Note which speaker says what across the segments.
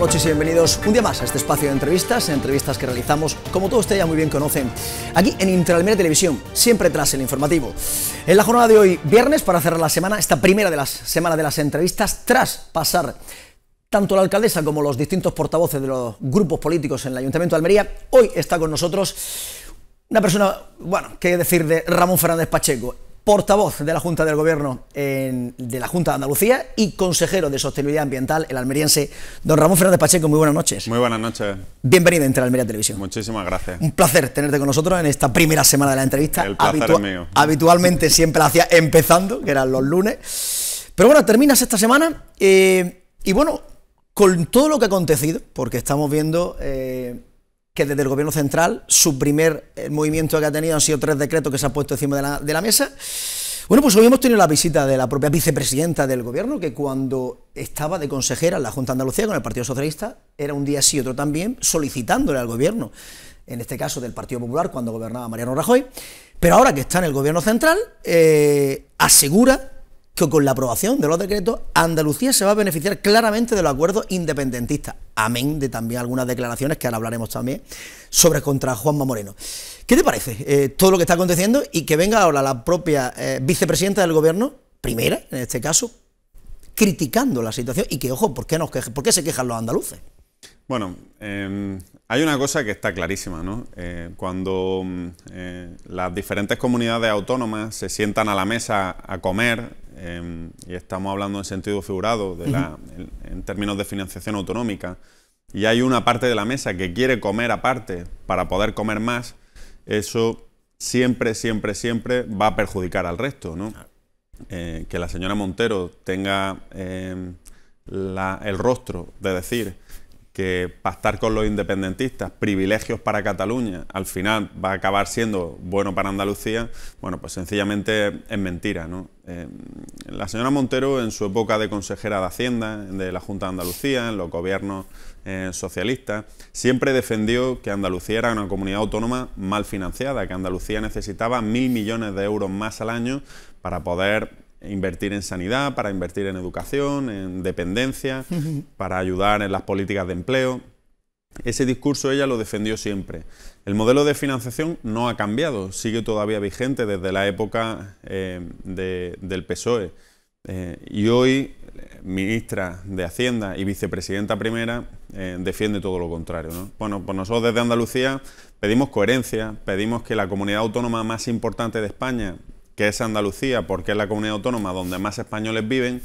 Speaker 1: buenas noches y bienvenidos un día más a este espacio de entrevistas, entrevistas que realizamos, como todos ustedes ya muy bien conocen, aquí en Intralmedia Televisión, siempre tras el informativo. En la jornada de hoy, viernes, para cerrar la semana, esta primera de las semanas de las entrevistas, tras pasar tanto la alcaldesa como los distintos portavoces de los grupos políticos en el Ayuntamiento de Almería, hoy está con nosotros una persona, bueno, qué decir de Ramón Fernández Pacheco, portavoz de la Junta del Gobierno de la Junta de Andalucía y consejero de Sostenibilidad Ambiental, el almeriense don Ramón Fernández Pacheco. Muy buenas noches. Muy buenas noches. Bienvenido a Entre Almería Televisión. Muchísimas gracias. Un placer tenerte con nosotros en esta primera semana de la entrevista. El Habitualmente siempre la hacía empezando, que eran los lunes. Pero bueno, terminas esta semana eh, y bueno, con todo lo que ha acontecido, porque estamos viendo... Eh, que desde el gobierno central su primer eh, movimiento que ha tenido han sido tres decretos que se han puesto encima de la, mesa. Bueno, pues hoy hemos tenido la visita de la propia vicepresidenta del gobierno, que cuando estaba de consejera en la Junta Andalucía con el Partido Socialista, era un día sí otro también, solicitándole al gobierno, en este caso del Partido Popular, cuando gobernaba Mariano Rajoy, pero ahora que está en el gobierno central, eh, asegura con la aprobación de los decretos Andalucía se va a beneficiar claramente de los acuerdos independentistas. Amén de también algunas declaraciones que ahora hablaremos también sobre contra Juanma Moreno. ¿Qué te parece eh, todo lo que está aconteciendo y que venga ahora la propia eh, vicepresidenta del gobierno, primera en este caso, criticando la situación y que, ojo, ¿por qué, nos ¿por qué se quejan los andaluces?
Speaker 2: Bueno, em, hay una cosa que está clarísima, ¿no? Eh, cuando mm, eh, las diferentes comunidades autónomas se sientan a la mesa a comer, em, y estamos hablando en sentido figurado, en, términos de financiación autonómica, y hay una parte de la mesa que quiere comer aparte para poder comer más, eso siempre, siempre, siempre va a perjudicar al resto, ¿no? Ah. Eh, que la señora Montero tenga em, el rostro de decir que pactar con los independentistas, privilegios para Cataluña, al final va a acabar siendo bueno para Andalucía, bueno, pues sencillamente es mentira. ¿no? Eh, la señora Montero, en su época de consejera de Hacienda, de la Junta de Andalucía, en los gobiernos eh, socialistas, siempre defendió que Andalucía era una comunidad autónoma mal financiada, que Andalucía necesitaba mil millones de euros más al año para poder invertir en sanidad, para invertir en educación, en dependencia, para ayudar en las políticas de empleo. Ese discurso ella lo defendió siempre. El modelo de financiación no ha cambiado, sigue todavía vigente desde la época eh, del PSOE. Eh, y hoy, ministra de Hacienda y vicepresidenta primera, eh, defiende todo lo contrario. Bueno, pues nosotros desde Andalucía pedimos coherencia, pedimos que la comunidad autónoma más importante de España que es Andalucía, porque es la comunidad autónoma donde más españoles viven,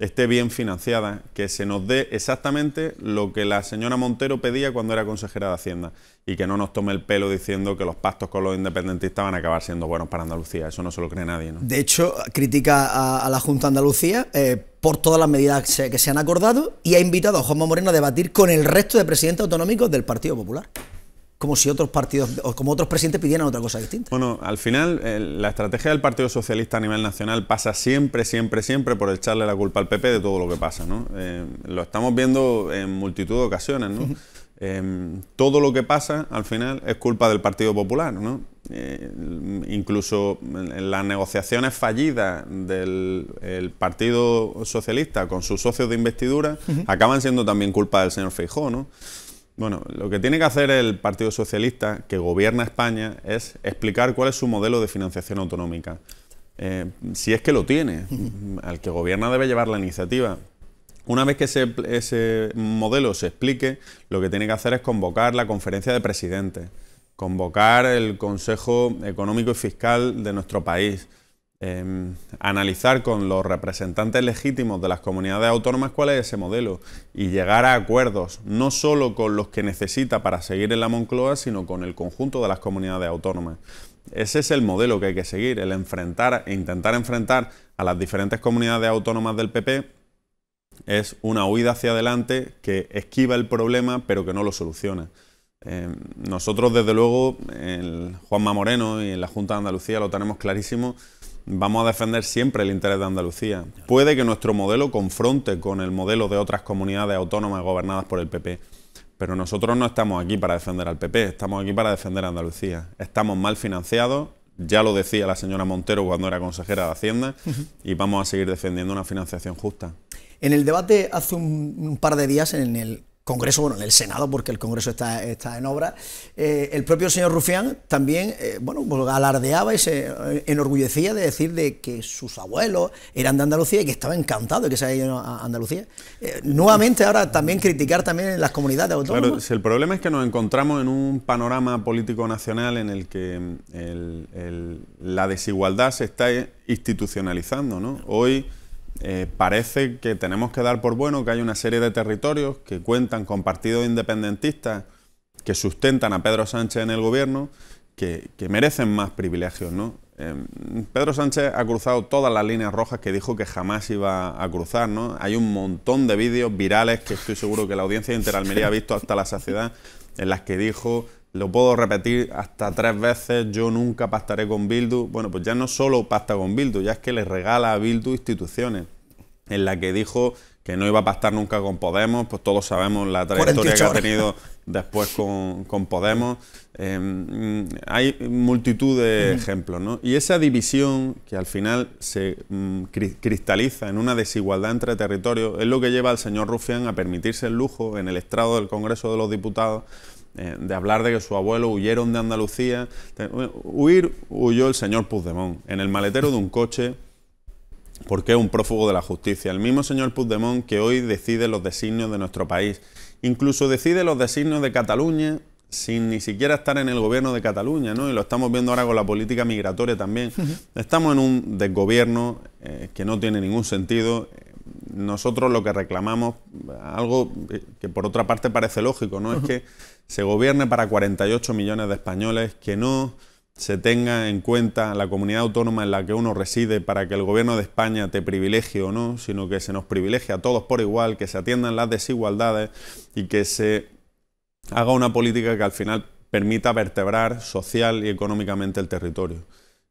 Speaker 2: esté bien financiada, que se nos dé exactamente lo que la señora Montero pedía cuando era consejera de Hacienda y que no nos tome el pelo diciendo que los pactos con los independentistas van a acabar siendo buenos para Andalucía. Eso no se lo cree nadie.
Speaker 1: De hecho, critica a, la Junta Andalucía. Eh, por todas las medidas que se, han acordado y ha invitado a Juanma Moreno a debatir con el resto de presidentes autonómicos del Partido Popular como si otros partidos o como otros presidentes pidieran otra cosa distinta. Bueno,
Speaker 2: al final eh, la estrategia del Partido Socialista a nivel nacional pasa siempre, siempre, siempre por echarle la culpa al PP de todo lo que pasa, ¿no? Eh, lo estamos viendo en multitud de ocasiones, ¿no? Eh, todo lo que pasa al final es culpa del Partido Popular, ¿no? incluso las negociaciones fallidas del Partido Socialista con sus socios de investidura acaban siendo también culpa del señor Feijó, ¿no? Bueno, lo que tiene que hacer el Partido Socialista, que gobierna España, es explicar cuál es su modelo de financiación autonómica. Eh, si es que lo tiene, al que gobierna debe llevar la iniciativa. Una vez que ese modelo se explique, lo que tiene que hacer es convocar la conferencia de presidentes, convocar el Consejo Económico y Fiscal de nuestro país, Em, analizar con los representantes legítimos de las comunidades autónomas cuál es ese modelo y llegar a acuerdos, no solo con los que necesita para seguir en la Moncloa, sino con el conjunto de las comunidades autónomas. Ese es el modelo que hay que seguir, el enfrentar e intentar enfrentar a las diferentes comunidades autónomas del PP es una huida hacia adelante que esquiva el problema pero que no lo soluciona. Em, nosotros desde luego, el Juanma Moreno y en la Junta de Andalucía lo tenemos clarísimo, vamos a defender siempre el interés de Andalucía. Puede que nuestro modelo confronte con el modelo de otras comunidades autónomas gobernadas por el PP, pero nosotros no estamos aquí para defender al PP, estamos aquí para defender a Andalucía. Estamos mal financiados, ya lo decía la señora Montero cuando era consejera de Hacienda, y vamos a seguir defendiendo una financiación justa.
Speaker 1: En el debate hace un, un par de días en el Congreso, bueno, en el Senado, porque el Congreso está, está en obra, eh, el propio señor Rufián también, eh, bueno, pues alardeaba y se eh, enorgullecía de decir de que sus abuelos eran de Andalucía y que estaba encantado de que se haya ido a Andalucía. nuevamente ahora también criticar también en las comunidades autónomas. Claro,
Speaker 2: si el problema es que nos encontramos en un panorama político nacional en el que mm, la desigualdad se está institucionalizando, ¿no? Hoy eh, parece que tenemos que dar por bueno que hay una serie de territorios que cuentan con partidos independentistas que sustentan a Pedro Sánchez en el gobierno, que, merecen más privilegios, ¿no? Em, Pedro Sánchez ha cruzado todas las líneas rojas que dijo que jamás iba a cruzar, ¿no? Hay un montón de vídeos virales que estoy seguro que la audiencia de Interalmería ha visto hasta la saciedad, en las que dijo lo puedo repetir hasta tres veces, yo nunca pactaré con Bildu. Bueno, pues ya no solo pacta con Bildu, ya es que le regala a Bildu instituciones en la que dijo que no iba a pactar nunca con Podemos, pues todos sabemos la trayectoria que ha tenido después con, Podemos. Em, hay multitud de ejemplos, ¿no? Y esa división que al final se mm, cristaliza en una desigualdad entre territorios es lo que lleva al señor Rufián a permitirse el lujo en el estrado del Congreso de los Diputados eh, de hablar de que su abuelo huyeron de Andalucía. huir huyó el señor Puigdemont en el maletero de un coche porque es un prófugo de la justicia. El mismo señor Puigdemont que hoy decide los designios de nuestro país. Incluso decide los designios de Cataluña sin ni siquiera estar en el gobierno de Cataluña, ¿no? Y lo estamos viendo ahora con la política migratoria también. Estamos en un desgobierno eh, que no tiene ningún sentido, nosotros lo que reclamamos, algo que por otra parte parece lógico, ¿no? Es que se gobierne para 48 millones de españoles, que no se tenga en cuenta la comunidad autónoma en la que uno reside para que el gobierno de España te privilegie o no, sino que se nos privilegie a todos por igual, que se atiendan las desigualdades y que se haga una política que al final permita vertebrar social y económicamente el territorio.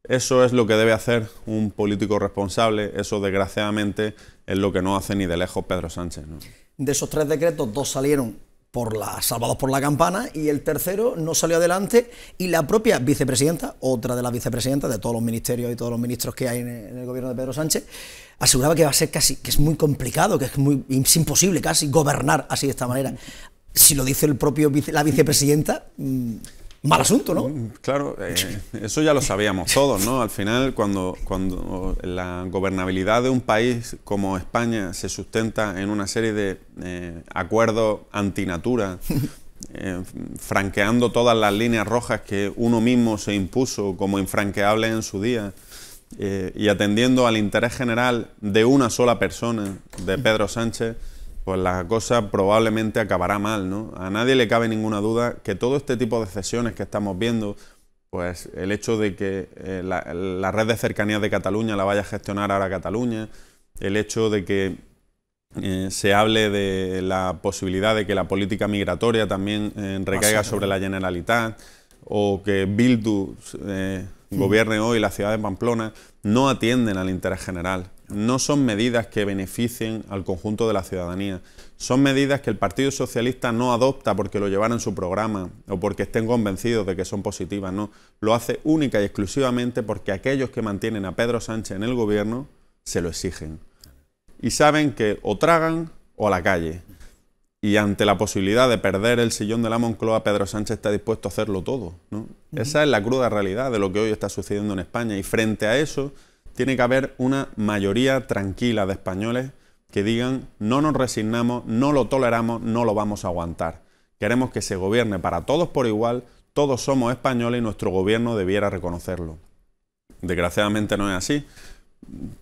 Speaker 2: Eso es lo que debe hacer un político responsable, eso desgraciadamente es lo que no hace ni de lejos Pedro Sánchez.
Speaker 1: De esos tres decretos, dos salieron por salvados por la campana y el tercero no salió adelante y la propia vicepresidenta, otra de las vicepresidentas de todos los ministerios y todos los ministros que hay en el gobierno de Pedro Sánchez, aseguraba que va a ser casi, que es muy complicado, que es, muy, imposible casi gobernar así de esta manera. Si lo dice el propio la vicepresidenta... Mm, mal asunto, ¿no? Mm,
Speaker 2: claro, eh, eso ya lo sabíamos todos, ¿no? Al final, cuando, cuando la gobernabilidad de un país como España se sustenta en una serie de eh, acuerdos antinatura, eh, franqueando todas las líneas rojas que uno mismo se impuso como infranqueables en su día, y atendiendo al interés general de una sola persona, de Pedro Sánchez, pues la cosa probablemente acabará mal, ¿no? A nadie le cabe ninguna duda que todo este tipo de cesiones que estamos viendo, pues el hecho de que eh, la, red de cercanías de Cataluña la vaya a gestionar ahora Cataluña, el hecho de que eh, se hable de la posibilidad de que la política migratoria también eh, recaiga sobre la Generalitat, o que Bildu mm. gobierne hoy la ciudad de Pamplona, no atienden al interés general no son medidas que beneficien al conjunto de la ciudadanía. Son medidas que el Partido Socialista no adopta porque lo llevara en su programa o porque estén convencidos de que son positivas, no. Lo hace única y exclusivamente porque aquellos que mantienen a Pedro Sánchez en el gobierno se lo exigen. Y saben que o tragan o a la calle. Y ante la posibilidad de perder el sillón de la Moncloa, Pedro Sánchez está dispuesto a hacerlo todo. Esa es la cruda realidad de lo que hoy está sucediendo en España. Y frente a eso, tiene que haber una mayoría tranquila de españoles que digan no nos resignamos, no lo toleramos, no lo vamos a aguantar. Queremos que se gobierne para todos por igual, todos somos españoles y nuestro gobierno debiera reconocerlo. Desgraciadamente no es así.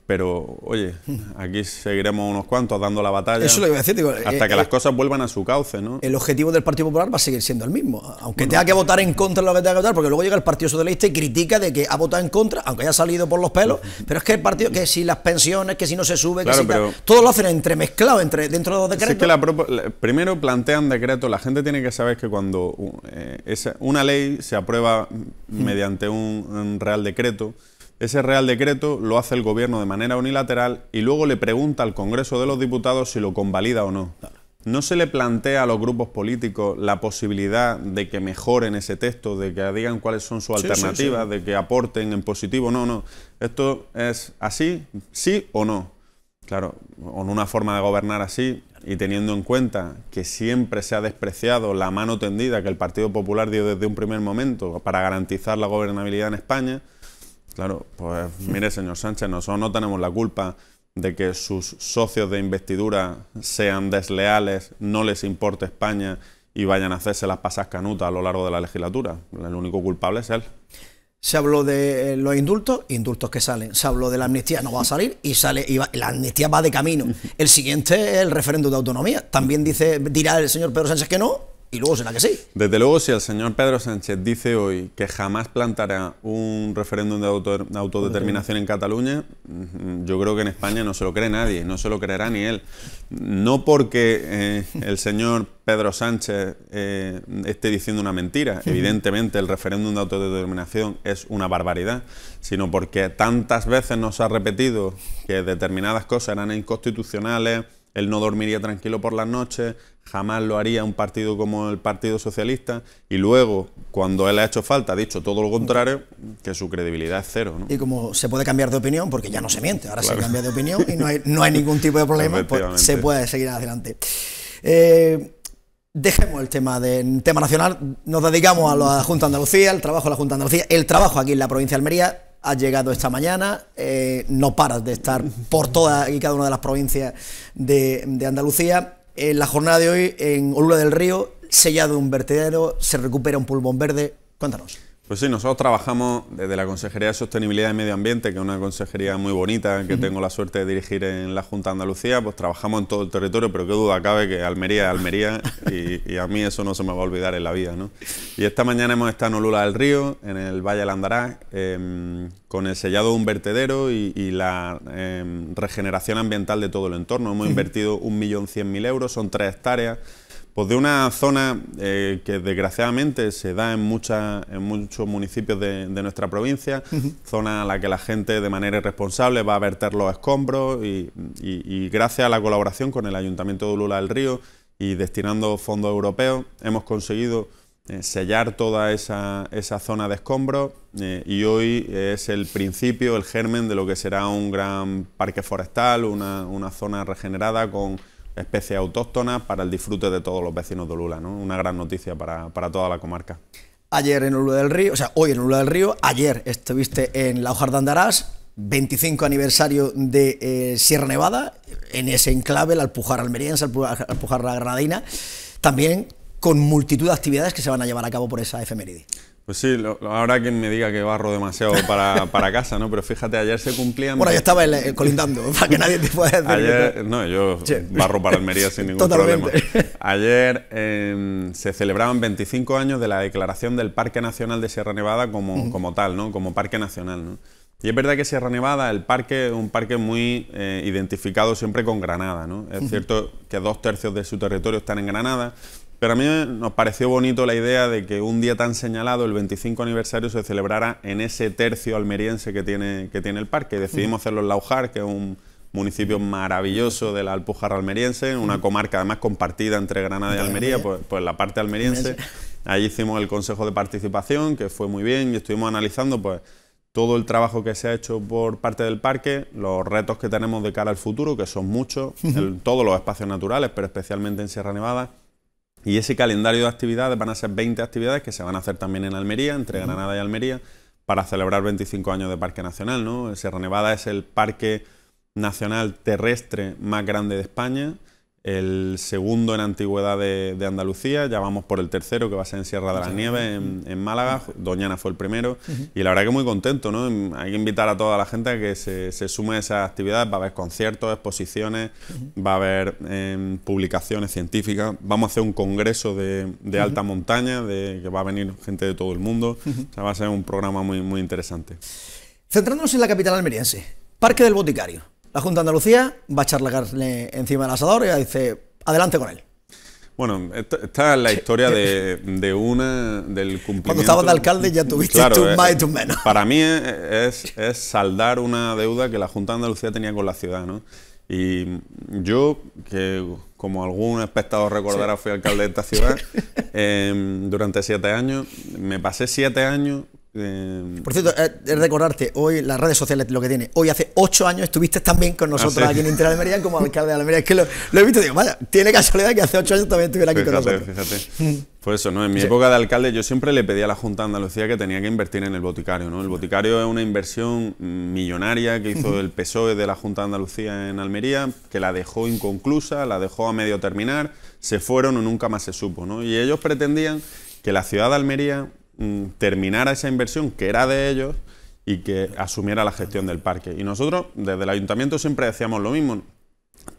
Speaker 2: Pero, oye, aquí seguiremos unos cuantos dando la batalla. Eso lo iba a decir, Hasta que eh, las eh, cosas vuelvan a su
Speaker 1: cauce, ¿no? El objetivo del Partido Popular va a seguir siendo el mismo. Aunque tenga que votar en contra de lo que tenga que votar, porque luego llega el Partido Socialista y critica de que ha votado en contra, aunque haya salido por los pelos. Pero es que el partido, que si las pensiones, que si no se sube, que si Todo lo hacen entremezclado entre, dentro de los
Speaker 2: decretos. primero plantean decretos. La gente tiene que saber que cuando eh, una ley se aprueba mm. mediante un real decreto ese Real Decreto lo hace el Gobierno de manera unilateral y luego le pregunta al Congreso de los Diputados si lo convalida o no. ¿No se le plantea a los grupos políticos la posibilidad de que mejoren ese texto, de que digan cuáles son sus alternativas, de que aporten en positivo? No, no. ¿Esto es así? ¿Sí o no? Claro, con una forma de gobernar así y teniendo en cuenta que siempre se ha despreciado la mano tendida que el Partido Popular dio desde un primer momento para garantizar la gobernabilidad en España, Claro, pues mire, señor Sánchez, nosotros no tenemos la culpa de que sus socios de investidura sean desleales, no les importe España y vayan a hacerse las pasas canutas a lo largo de la legislatura. El único culpable es él.
Speaker 1: Se habló de eh, los indultos, indultos que salen. Se habló de la amnistía, no va a salir y sale la amnistía va de camino. El siguiente es el referéndum de autonomía. También dice dirá el señor Pedro Sánchez que no y luego será que sí.
Speaker 2: Desde luego, si el señor Pedro Sánchez dice hoy que jamás plantará un referéndum de autodeterminación en Cataluña, mm, yo creo que en España no se lo cree nadie, no se lo creerá ni él. No porque eh, el señor Pedro Sánchez eh, esté diciendo una mentira, evidentemente el referéndum de autodeterminación es una barbaridad, sino porque tantas veces nos ha repetido que determinadas cosas eran inconstitucionales, él no dormiría tranquilo por las noches, jamás lo haría un partido como el Partido Socialista, y luego, cuando él ha hecho falta, ha dicho todo lo contrario, que su credibilidad es cero.
Speaker 1: Y como se puede cambiar de opinión, porque ya no se miente, ahora se cambia de opinión y no hay, ningún tipo de problema, pues se puede seguir adelante. Eh, dejemos el tema del tema nacional, nos dedicamos a la Junta de Andalucía, el trabajo de la Junta de Andalucía, el trabajo aquí en la provincia de Almería has llegado esta mañana, eh, no paras de estar por toda y cada una de las provincias de, Andalucía. En la jornada de hoy, en Olula del Río, sellado un vertedero, se recupera un pulmón verde. Cuéntanos.
Speaker 2: Pues sí, nosotros trabajamos desde la Consejería de Sostenibilidad y Medio Ambiente, que es una consejería muy bonita que tengo la suerte de dirigir en la Junta de Andalucía, pues trabajamos en todo el territorio, pero qué duda cabe que Almería es Almería y, a mí eso no se me va a olvidar en la vida. ¿no? Y esta mañana hemos estado en Olula del Río, en el Valle del Andará, em, con el sellado de un vertedero y, la em, regeneración ambiental de todo el entorno. Hemos invertido 1.100.000 euros, son tres hectáreas pues de una zona eh, que desgraciadamente se da en, muchos municipios de, nuestra provincia, zona a la que la gente de manera irresponsable va a verter los escombros y, gracias a la colaboración con el Ayuntamiento de Lula del Río y destinando fondos europeos hemos conseguido eh, sellar toda esa, zona de escombros eh, y hoy es el principio, el germen de lo que será un gran parque forestal, una, una zona regenerada con Especie autóctonas para el disfrute de todos los vecinos de Lula, ¿no? Una gran noticia para, toda la comarca.
Speaker 1: Ayer en Lula del Río, o sea, hoy en Lula del Río, ayer estuviste en La de Andarás, 25 aniversario de eh, Sierra Nevada, en ese enclave, la Alpujarra Almeriense, la Alpujarra Granadina, también con multitud de actividades que se van a llevar a cabo por esa efeméride.
Speaker 2: Pues sí, ahora quien me diga que barro demasiado para, para, casa, ¿no? Pero fíjate, ayer se cumplían... Bueno, yo estaba
Speaker 1: colindando, para que nadie te pueda decir... Ayer,
Speaker 2: no, yo barro para Almería sin ningún problema. Ayer em, se celebraban 25 años de la declaración del Parque Nacional de Sierra Nevada como, como tal, ¿no? Como parque nacional, ¿no? Y es verdad que Sierra Nevada, el parque, es un parque muy eh, identificado siempre con Granada, ¿no? Es cierto que dos tercios de su territorio están en Granada, pero a mí nos pareció bonito la idea de que un día tan señalado, el 25 aniversario, se celebrara en ese tercio almeriense que tiene, que tiene el parque. Decidimos hacerlo en Laujar, que es un municipio maravilloso de la Alpujarra almeriense, una comarca además compartida entre Granada y Almería, pues, pues, la parte almeriense. Allí hicimos el consejo de participación, que fue muy bien, y estuvimos analizando pues, todo el trabajo que se ha hecho por parte del parque, los retos que tenemos de cara al futuro, que son muchos, en todos los espacios naturales, pero especialmente en Sierra Nevada y ese calendario de actividades van a ser 20 actividades que se van a hacer también en Almería, entre Granada y Almería, para celebrar 25 años de Parque Nacional. ¿no? Sierra Nevada es el parque nacional terrestre más grande de España el segundo en antigüedad de, Andalucía, ya vamos por el tercero que va a ser en Sierra de las Nieves, en, Málaga, Doñana fue el primero, y la verdad que muy contento, ¿no? Hay que invitar a toda la gente a que se, sume a esas actividades, va a haber conciertos, exposiciones, va a haber em, publicaciones científicas, vamos a hacer un congreso de, alta montaña, de, que va a venir gente de todo el mundo, o sea, va a ser un programa muy, muy interesante.
Speaker 1: Centrándonos en la capital almeriense, Parque del Boticario la Junta de Andalucía va a charlarle eh, encima del asador y dice, adelante con él.
Speaker 2: Bueno, esta, es la historia de, una, del cumplimiento... Cuando estabas de alcalde ya tuviste tus eh, más y tus menos. Para mí es, saldar una deuda que la Junta de Andalucía tenía con la ciudad, ¿no? Y yo, que como algún espectador recordará, fui alcalde de esta ciudad em, durante siete años, me pasé siete años Em,
Speaker 1: Por cierto, eh, es recordarte, hoy las redes sociales lo que tiene. Hoy hace ocho años estuviste también con nosotros ah, aquí en Interalmería como alcalde de Almería. Es que lo, he visto y digo, vaya, tiene casualidad que hace ocho años también estuviera aquí con nosotros. Fíjate.
Speaker 2: Mm. Por eso, ¿no? En mi época de alcalde yo siempre le pedía a la Junta de Andalucía que tenía que invertir en el boticario, El boticario es una inversión millonaria que hizo el PSOE de la Junta de Andalucía en Almería, que la dejó inconclusa, la dejó a medio terminar, se fueron o nunca más se supo, Y ellos pretendían que la ciudad de Almería Mm, terminara esa inversión que era de ellos y que asumiera la gestión del parque. Y nosotros desde el ayuntamiento siempre decíamos lo mismo,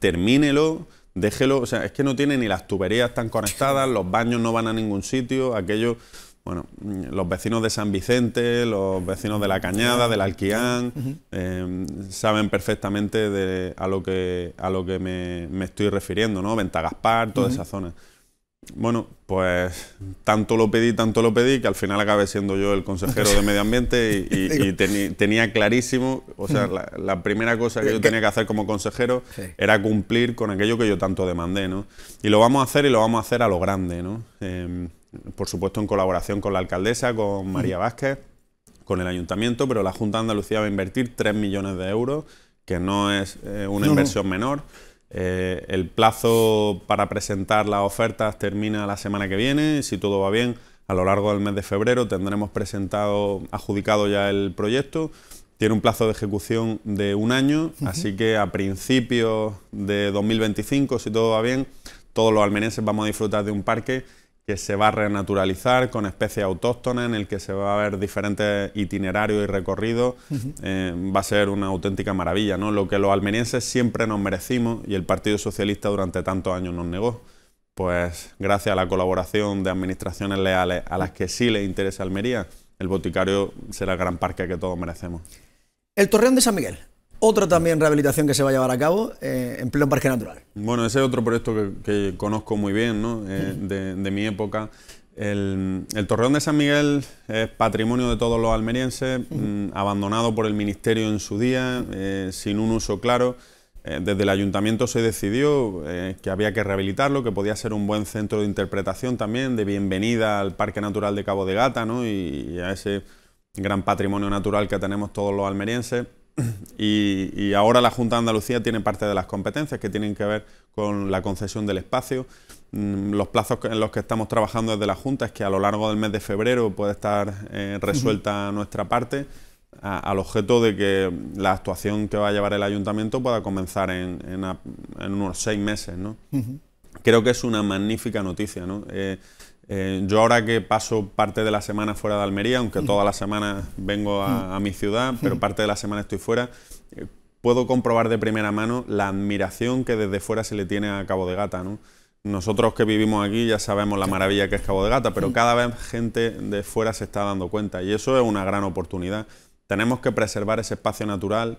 Speaker 2: termínelo, déjelo, o sea, es que no tiene ni las tuberías tan conectadas, los baños no van a ningún sitio, aquellos... bueno, mm, los vecinos de San Vicente, los vecinos de La Cañada, del Alquián, em, saben perfectamente de, a lo que, a lo que me, estoy refiriendo, ¿no? Gaspar, toda esa zona. Bueno, pues tanto lo pedí, tanto lo pedí, que al final acabé siendo yo el consejero de Medio Ambiente y, tenía clarísimo, o sea, la, primera cosa que yo tenía que hacer como consejero era cumplir con aquello que yo tanto demandé, ¿no? Y lo vamos a hacer y lo vamos a hacer a lo grande, ¿no? Em, por supuesto en colaboración con la alcaldesa, con María mm. Vázquez, con el ayuntamiento, pero la Junta de Andalucía va a invertir 3 millones de euros, que no es eh, una inversión menor. Eh, el plazo para presentar las ofertas termina la semana que viene. Si todo va bien, a lo largo del mes de febrero tendremos presentado, adjudicado ya el proyecto. Tiene un plazo de ejecución de un año, así que a principios de 2025, si todo va bien, todos los almenenses vamos a disfrutar de un parque que se va a renaturalizar con especies autóctonas, en el que se va a ver diferentes itinerarios y recorridos, eh, va a ser una auténtica maravilla, ¿no? Lo que los almerienses siempre nos merecimos y el Partido Socialista durante tantos años nos negó. Pues gracias a la colaboración de administraciones leales a las que sí les interesa Almería, el boticario será el gran parque que todos merecemos.
Speaker 1: El Torreón de San Miguel, otra también rehabilitación que se va a llevar a cabo eh, en pleno parque natural.
Speaker 2: Bueno, ese es otro proyecto que, conozco muy bien, eh, de, mi época. El, Torreón de San Miguel es patrimonio de todos los almerienses, mm, abandonado por el ministerio en su día, eh, sin un uso claro. desde el ayuntamiento se decidió que había que rehabilitarlo, que podía ser un buen centro de interpretación también, de bienvenida al Parque Natural de Cabo de Gata ¿no? y a ese gran patrimonio natural que tenemos todos los almerienses y, ahora la Junta de Andalucía tiene parte de las competencias que tienen que ver con la concesión del espacio. Mm, los plazos en los que estamos trabajando desde la Junta es que a lo largo del mes de febrero puede estar eh, resuelta nuestra parte al objeto de que la actuación que va a llevar el ayuntamiento pueda comenzar en, unos seis meses. Creo que es una magnífica noticia. ¿no? Eh, eh, yo ahora que paso parte de la semana fuera de Almería, aunque toda la semana vengo a, mi ciudad, pero parte de la semana estoy fuera, eh, puedo comprobar de primera mano la admiración que desde fuera se le tiene a Cabo de Gata. Nosotros que vivimos aquí ya sabemos la maravilla que es Cabo de Gata, pero cada vez gente de fuera se está dando cuenta y eso es una gran oportunidad. Tenemos que preservar ese espacio natural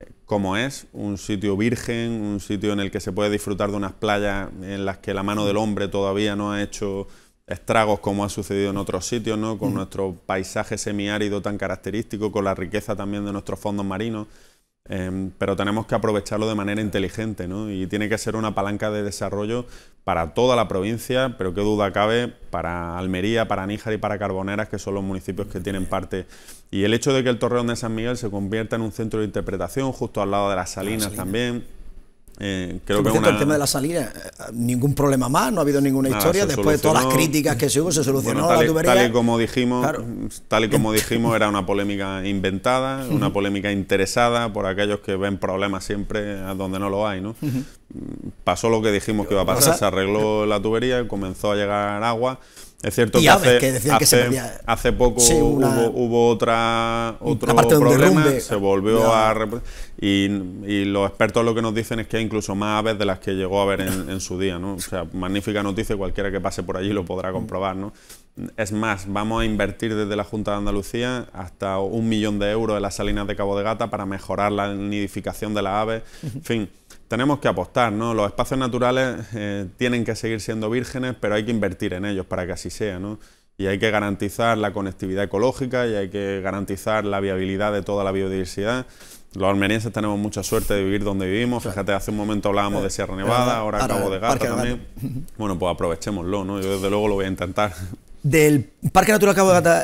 Speaker 2: eh, como es, un sitio virgen, un sitio en el que se puede disfrutar de unas playas en las que la mano del hombre todavía no ha hecho estragos como ha sucedido en otros sitios, ¿no? con mm. nuestro paisaje semiárido tan característico, con la riqueza también de nuestros fondos marinos, em, pero tenemos que aprovecharlo de manera inteligente ¿no? y tiene que ser una palanca de desarrollo para toda la provincia, pero qué duda cabe para Almería, para Níjar y para Carboneras, que son los municipios que tienen parte. Y el hecho de que el Torreón de San Miguel se convierta en un centro de interpretación justo al lado de las Salinas. también eh, creo el tema de la
Speaker 1: salida, eh, ningún problema más, no ha habido ninguna historia. Después de todas las críticas que se hubo, se solucionó la tubería. Tal y
Speaker 2: como dijimos, tal y como dijimos era una polémica inventada, una polémica interesada por aquellos que ven problemas siempre a donde no lo hay. ¿no? Pasó lo que dijimos que iba a pasar, se arregló la tubería, comenzó a llegar agua. Es cierto que, hace, poco hubo, otra, otro problema, se volvió a... Y, los expertos lo que nos dicen es que hay incluso más aves de las que llegó a ver en, su día, ¿no? O sea, magnífica noticia, cualquiera que pase por allí lo podrá mm. comprobar, ¿no? Es más, vamos a invertir desde la Junta de Andalucía hasta un millón de euros en las salinas de Cabo de Gata para mejorar la nidificación de las aves, en fin tenemos que apostar, ¿no? Los espacios naturales eh, tienen que seguir siendo vírgenes, pero hay que invertir en ellos para que así sea, ¿no? Y hay que garantizar la conectividad ecológica y hay que garantizar la viabilidad de toda la biodiversidad. Los almerienses tenemos mucha suerte de vivir donde vivimos. Fíjate, hace un momento hablábamos eh, de Sierra Nevada, ahora, ahora de Gata también. Bueno, pues aprovechémoslo, ¿no? Yo desde luego lo voy a intentar
Speaker 1: del Parque Natural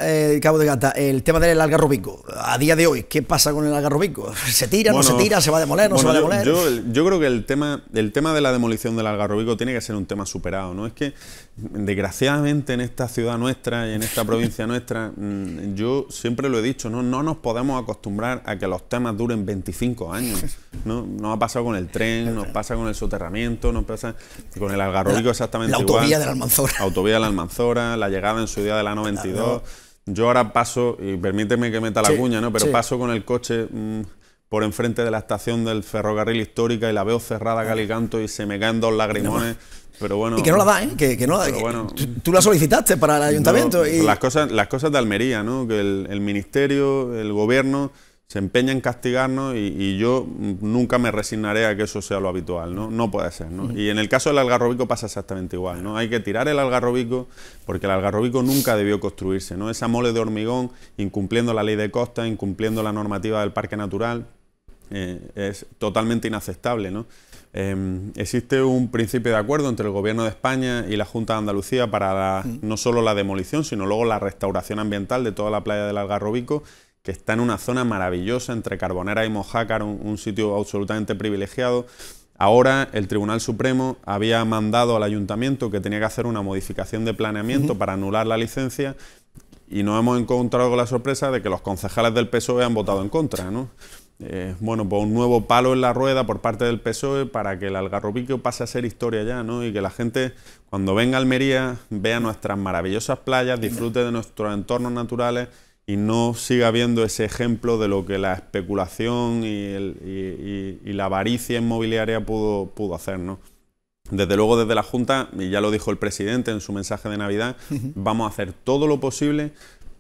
Speaker 1: eh, Cabo de Gata, el tema del algarrobico. A día de hoy, ¿qué pasa con el algarrobico? ¿Se tira, no se tira, se va a demoler, no se va a demoler?
Speaker 2: Yo, creo que el tema, el tema de la demolición del algarrobico tiene que ser un tema superado, ¿no? Es que, desgraciadamente, en esta ciudad nuestra y en esta provincia nuestra, mm, yo siempre lo he dicho, ¿no? No nos podemos acostumbrar a que los temas duren 25 años, ¿no? Nos ha pasado con el tren, nos pasa con el soterramiento, nos pasa con el algarrobico exactamente la, la autovía De la Almanzora. Autovía de la Almanzora, la llegada en su día de la 92. Yo ahora paso, y permíteme que meta la cuña, ¿no? Pero paso con el coche mm, por enfrente de la estación del ferrocarril histórica y la veo cerrada a calicanto y se me caen dos lagrimones. Pero bueno, y que no la da,
Speaker 1: ¿eh? Que, no tú, la solicitaste para el ayuntamiento. y... las,
Speaker 2: cosas, las cosas de Almería, ¿no? Que el, el ministerio, el gobierno se empeña en castigarnos y, yo nunca me resignaré a que eso sea lo habitual, ¿no? No puede ser, Y en el caso del algarrobico pasa exactamente igual, ¿no? Hay que tirar el algarrobico porque el algarrobico nunca debió construirse, ¿no? Esa mole de hormigón incumpliendo la ley de costa, incumpliendo la normativa del parque natural, eh, es totalmente inaceptable, em, existe un principio de acuerdo entre el Gobierno de España y la Junta de Andalucía para no solo la demolición, sino luego la restauración ambiental de toda la playa del Algarrobico que está en una zona maravillosa entre Carbonera y Mojácar, un, sitio absolutamente privilegiado. Ahora el Tribunal Supremo había mandado al ayuntamiento que tenía que hacer una modificación de planeamiento para anular la licencia y no hemos encontrado con la sorpresa de que los concejales del PSOE han votado en contra. Eh, bueno, pues un nuevo palo en la rueda por parte del PSOE para que el Algarrobique pase a ser historia ya y que la gente cuando venga a Almería vea nuestras maravillosas playas, disfrute de nuestros entornos naturales y no siga habiendo ese ejemplo de lo que la especulación y, la avaricia inmobiliaria pudo, hacer. Desde luego, desde la Junta, y ya lo dijo el presidente en su mensaje de Navidad, vamos a hacer todo lo posible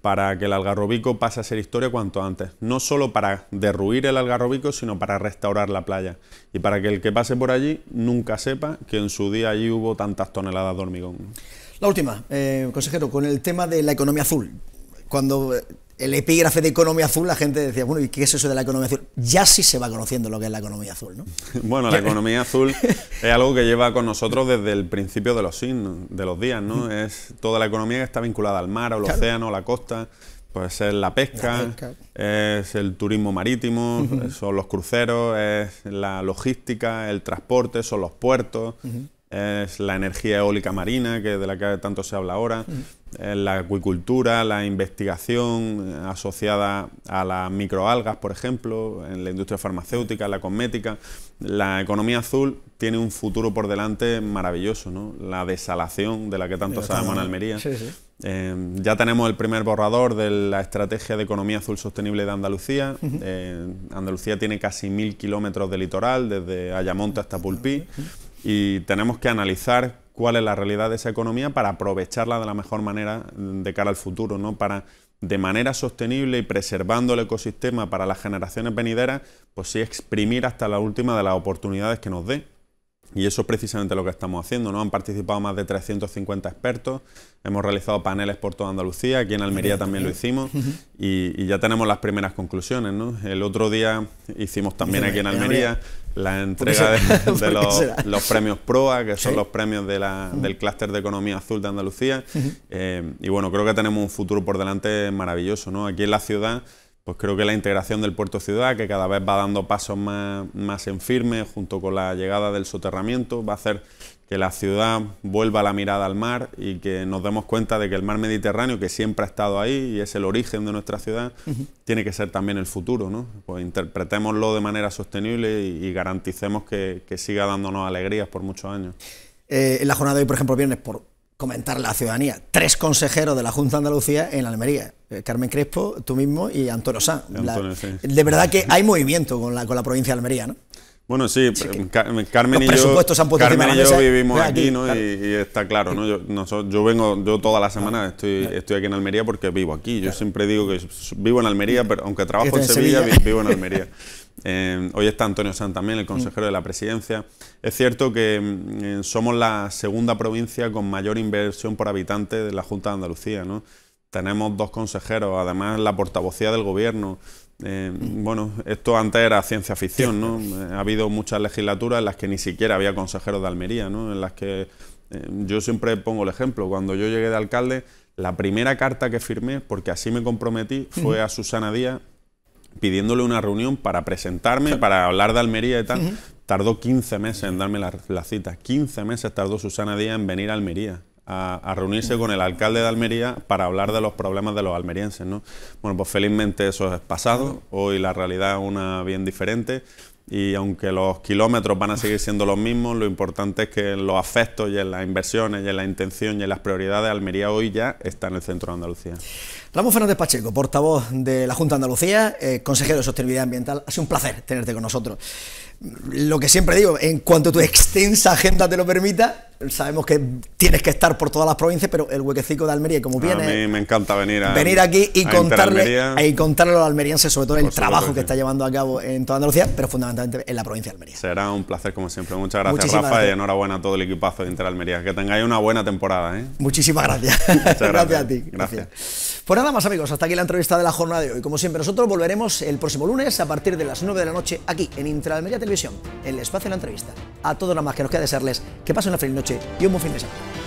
Speaker 2: para que el algarrobico pase a ser historia cuanto antes. No solo para derruir el algarrobico, sino para restaurar la playa. Y para que el que pase por allí nunca sepa que en su día allí hubo tantas toneladas de hormigón.
Speaker 1: La última, eh, consejero, con el tema de la economía azul cuando eh, el epígrafe de economía azul, la gente decía, bueno, ¿y qué es eso de la economía azul? Ya sí se va conociendo lo que es la economía azul, ¿no?
Speaker 2: Bueno, la economía azul es algo que lleva con nosotros desde el principio de los, signos, de los días, ¿no? Es toda la economía que está vinculada al mar, al océano, a la costa, pues es la pesca, es el turismo marítimo, son los cruceros, es la logística, el transporte, son los puertos, es la energía eólica marina, que de la que tanto se habla ahora, eh, la acuicultura, la investigación eh, asociada a las microalgas, por ejemplo, en la industria farmacéutica, la cosmética. La economía azul tiene un futuro por delante maravilloso, ¿no? La desalación de la que tanto sabemos en Almería. Em, ya tenemos el primer borrador de la estrategia de economía azul sostenible de Andalucía. Eh, Andalucía tiene casi mil kilómetros de litoral, desde Ayamonte hasta Pulpí y tenemos que analizar cuál es la realidad de esa economía para aprovecharla de la mejor manera mm, de cara al futuro, ¿no? Para de manera sostenible y preservando el ecosistema para las generaciones venideras, pues sí exprimir hasta la última de las oportunidades que nos dé. Y eso es precisamente lo que estamos haciendo, ¿no? Han participado más de 350 expertos, hemos realizado paneles por toda Andalucía, aquí en Almería también lo hicimos, y, ya tenemos las primeras conclusiones, El otro día hicimos también aquí en Almería la pues entrega de, pues los, premios PROA, que son los premios del clúster de economía azul de Andalucía, eh, y bueno, creo que tenemos un futuro por delante maravilloso, ¿no? Aquí en la ciudad pues creo que la integración del puerto ciudad, que cada vez va dando pasos más, más en firme, junto con la llegada del soterramiento, va a hacer que la ciudad vuelva la mirada al mar y que nos demos cuenta de que el mar Mediterráneo, que siempre ha estado ahí y es el origen de nuestra ciudad, tiene que ser también el futuro. ¿no? Pues interpretémoslo de manera sostenible y, garanticemos que, siga dándonos alegrías por muchos años.
Speaker 1: Eh, en la jornada de hoy, por ejemplo, viernes, por Comentar la ciudadanía, tres consejeros de la Junta de Andalucía en Almería, eh, Carmen Crespo, tú mismo y Antonio Sá. De verdad que hay movimiento con la, con la provincia de Almería, ¿no?
Speaker 2: Bueno, sí, eh, Carmen, y yo, vivimos aquí, ¿no? Y, está claro, ¿no? Yo, yo vengo, yo toda la semana estoy, estoy aquí en Almería porque vivo aquí. Yo siempre digo que vivo en Almería, pero aunque trabajo en, Sevilla, vivo en Almería. Em, hoy está Antonio Santamén, el consejero de la presidencia. Es cierto que mm, eh, somos la segunda provincia con mayor inversión por habitante de la Junta de Andalucía. Tenemos dos consejeros, además la portavocía del gobierno. Em, bueno, esto antes era ciencia ficción, ¿no? Eh, ha habido muchas legislaturas en las que ni siquiera había consejeros de Almería, ¿no? En las que eh, yo siempre pongo el ejemplo. Cuando yo llegué de alcalde, la primera carta que firmé, porque así me comprometí, fue a Susana Díaz pidiéndole una reunión para presentarme, para hablar de Almería y tal. Tardó 15 meses en darme la, la, cita. 15 meses tardó Susana Díaz en venir a Almería. A, a, reunirse con el alcalde de Almería para hablar de los problemas de los almerienses. ¿no? Bueno, pues felizmente eso es pasado. Hoy la realidad es una bien diferente y aunque los kilómetros van a seguir siendo los mismos, lo importante es que en los afectos y en las inversiones y en la intención y en las prioridades, Almería hoy ya está en el centro de Andalucía.
Speaker 1: Ramón Fernández Pacheco, portavoz de la Junta de Andalucía, eh, consejero de Sostenibilidad Ambiental, ha sido un placer tenerte con nosotros. Lo que siempre digo, en cuanto tu extensa agenda te lo permita, sabemos que tienes que estar por todas las provincias, pero el huequecico de Almería, como viene. A mí
Speaker 2: me encanta venir a, venir aquí y contarle y e
Speaker 1: contarle a los almerienses, sobre todo el trabajo que está llevando a cabo en toda Andalucía, pero fundamentalmente en la provincia de
Speaker 2: Almería. Será un placer, como siempre. Muchas gracias, Rafa, y enhorabuena a todo el equipazo de Interalmería Almería. Que tengáis una buena temporada. ¿eh?
Speaker 1: Muchísimas gracias. gracias. a ti. Gracias. Pues nada más, amigos, hasta aquí la entrevista de la jornada de hoy. Como siempre, nosotros volveremos el próximo lunes a partir de las 9 de la noche aquí en Inter Almería Televisión, el espacio de la entrevista. A todos nada más que nos queda desearles que pasen una feliz noche noche y un buen fin de semana.